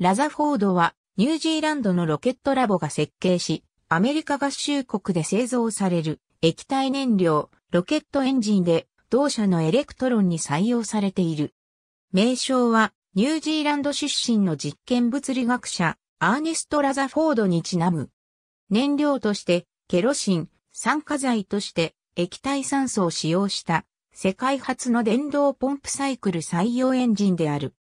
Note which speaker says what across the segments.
Speaker 1: ラザフォードはニュージーランドのロケットラボが設計し、アメリカ合衆国で製造される液体燃料、ロケットエンジンで同社のエレクトロンに採用されている。名称はニュージーランド出身の実験物理学者、アーネスト・ラザフォードにちなむ。燃料としてケロシン、酸化剤として液体酸素を使用した世界初の電動ポンプサイクル採用エンジンである。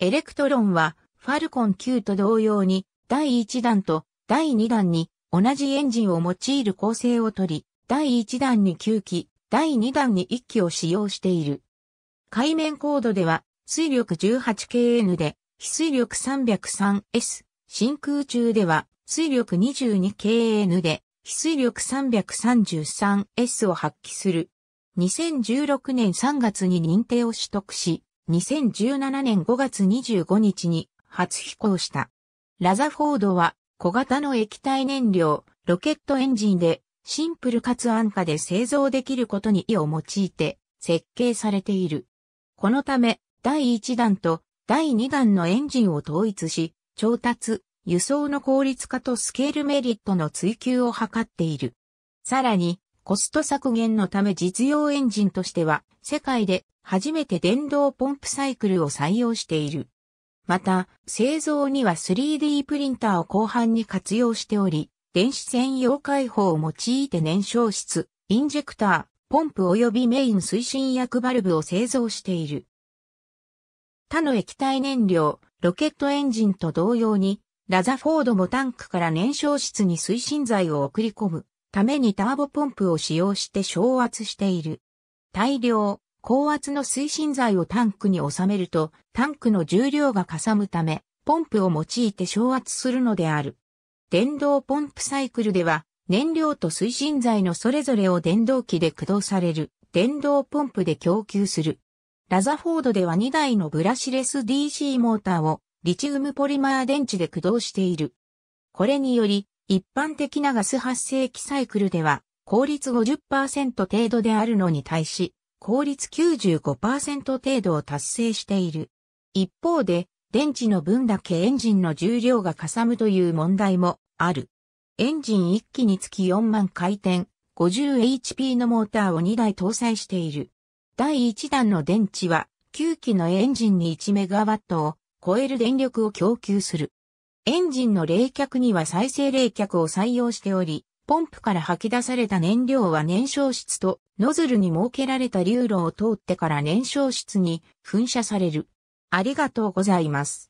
Speaker 1: エレクトロンはファルコン9と同様に、第1弾と第2弾に同じエンジンを用いる構成をとり、第1弾に9機、第2弾に1機を使用している。海面高度では、水力 18kN で、非水力 303S、真空中では、水力 22kN で、非水力 333S を発揮する。2016年3月に認定を取得し、2017年5月25日に初飛行した。ラザフォードは小型の液体燃料、ロケットエンジンでシンプルかつ安価で製造できることに意を用いて設計されている。このため第1弾と第2弾のエンジンを統一し、調達、輸送の効率化とスケールメリットの追求を図っている。さらに、コスト削減のため実用エンジンとしては、世界で初めて電動ポンプサイクルを採用している。また、製造には 3D プリンターを広範に活用しており、電子専用解放を用いて燃焼室、インジェクター、ポンプ及びメイン推進薬バルブを製造している。他の液体燃料、ロケットエンジンと同様に、ラザフォードもタンクから燃焼室に推進剤を送り込むためにターボポンプを使用して昇圧している。大量、高圧の推進剤をタンクに収めると、タンクの重量がかさむため、ポンプを用いて昇圧するのである。電動ポンプサイクルでは、燃料と推進剤のそれぞれを電動機で駆動される、電動ポンプで供給する。ラザフォードでは2台のブラシレス DC モーターを、リチウムポリマー電池で駆動している。これにより、一般的なガス発生器サイクルでは、効率50%程度であるのに対し、効率95%程度を達成している。一方で、電池の分だけエンジンの重量がかさむという問題もある。エンジン1機につき4万回転、50HP のモーターを2台搭載している。第1弾の電池は、9機のエンジンに 1MW を超える電力を供給する。エンジンの冷却には再生冷却を採用しており、ポンプから吐き出された燃料は燃焼室とノズルに設けられた流路を通ってから燃焼室に噴射される。ありがとうございます。